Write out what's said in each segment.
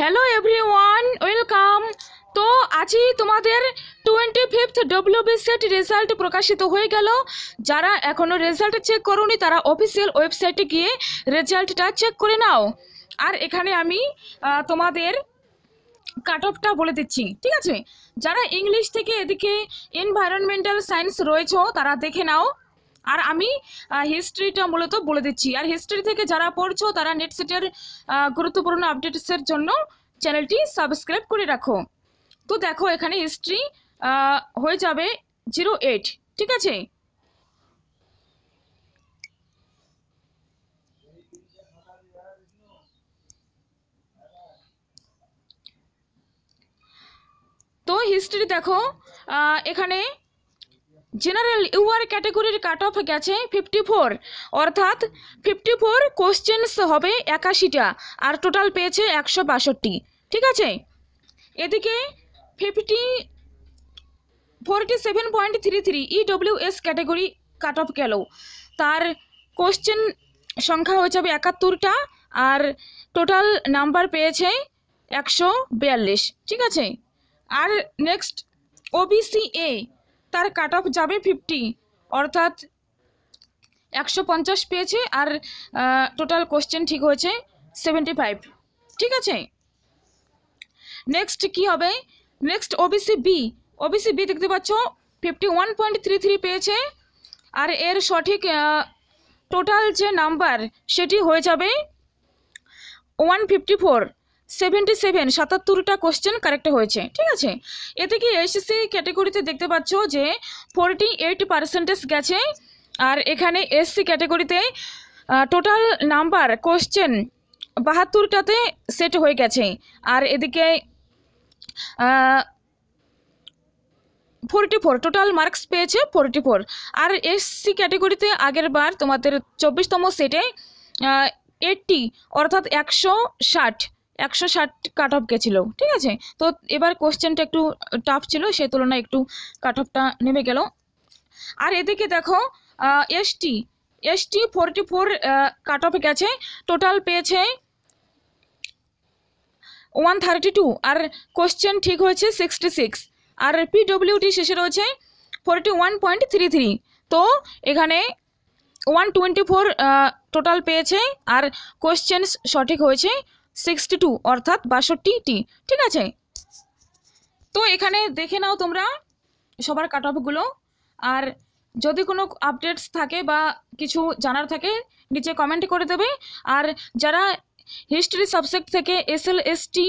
Hello everyone welcome তো আজই তোমাদের টোয়েন্টি ফিফথ ডব্লিউবিসেট রেজাল্ট প্রকাশিত হয়ে গেল যারা এখনও রেজাল্ট চেক করোনি তারা অফিসিয়াল ওয়েবসাইটে গিয়ে রেজাল্টটা চেক করে নাও আর এখানে আমি তোমাদের কাট অফটা বলে দিচ্ছি ঠিক আছে যারা ইংলিশ থেকে এদিকে এনভায়রনমেন্টাল সায়েন্স রয়েছে তারা দেখে নাও আর আমি হিস্ট্রিটা মূলত বলে দিচ্ছি আর হিস্ট্রি থেকে যারা পড়ছো তারা নেট সেটের গুরুত্বপূর্ণ আপডেটসের জন্য চ্যানেলটি সাবস্ক্রাইব করে রাখো তো দেখো এখানে হিস্ট্রি হয়ে যাবে জিরো এইট ঠিক আছে তো হিস্ট্রি দেখো এখানে জেনারেল ইউআর ক্যাটাগরির কাট অফ গেছে ফিফটি ফোর অর্থাৎ ফিফটি ফোর কোশ্চেন্স হবে একাশিটা আর টোটাল পেয়েছে একশো বাষট্টি ঠিক আছে এদিকে fifty forty seven point three three EWS S category cut off গেল তার কোশ্চেন সংখ্যা হয়ে যাবে একাত্তরটা আর টোটাল নাম্বার পেয়েছে একশো বিয়াল্লিশ ঠিক আছে আর নেক্সট সি এ তার কাট অফ যাবে ফিফটি অর্থাৎ একশো পঞ্চাশ পেয়েছে আর টোটাল কোশ্চেন ঠিক হয়েছে সেভেন্টি ফাইভ ঠিক আছে নেক্সট কি হবে next OBC B OBC B দেখতে পাচ্ছ fifty one point three three পেয়েছে আর এর সঠিক টোটাল যে নাম্বার সেটি হয়ে যাবে one fifty four seventy seven সাতাত্তরটা কোশ্চেন কারেক্ট হয়েছে ঠিক আছে এতে কি এসএসসি ক্যাটাগরিতে দেখতে পাচ্ছ যে ফোরটি এইট পার্সেন্টেজ গেছে আর এখানে এসসি ক্যাটাগরিতে টোটাল নাম্বার কোশ্চেন বাহাত্তরটাতে সেট হয়ে গেছে আর এদিকে ফোরটি ফোর টোটাল মার্কস পেয়েছে ফোরটি ফোর আর এসসি ক্যাটাগরিতে আগের বার তোমাদের চব্বিশতম সেটে এইটটি অর্থাৎ একশো ষাট একশো ষাট কাট অফ গেছিলো ঠিক আছে তো এবার কোশ্চেনটা একটু টাফ ছিল সে তুলনায় একটু কাট অফটা নেমে গেল আর এদিকে দেখো ST ST forty four cut অফে গেছে টোটাল পেয়েছে ওয়ান থার্টি টু আর কোশ্চেন ঠিক হয়েছে সিক্সটি সিক্স আর পিডব্লিউটি শেষে রয়েছে forty one point three three তো এখানে ওয়ান টোয়েন্টি ফোর টোটাল পেয়েছে আর কোশ্চেন সঠিক হয়েছে সিক্সটি টু অর্থাৎ বাষট্টি টি ঠিক আছে তো এখানে দেখে নাও তোমরা সবার কাট অফগুলো আর যদি কোনো আপডেটস থাকে বা কিছু জানার থাকে নিচে কমেন্ট করে দেবে আর যারা হিস্ট্রি সাবজেক্ট থেকে S L T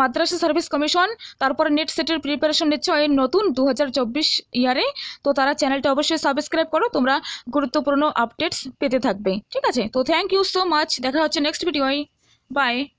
Madrasah service commission তারপর নেট সেটের প্রিপারেশন নিচ্ছ এই নতুন দু ইয়ারে তো তারা চ্যানেলটা অবশ্যই সাবস্ক্রাইব করো তোমরা গুরুত্বপূর্ণ আপডেটস পেতে থাকবে ঠিক আছে তো থ্যাংক ইউ সো মাচ দেখা হচ্ছে নেক্সট ভিডিওয় Bye.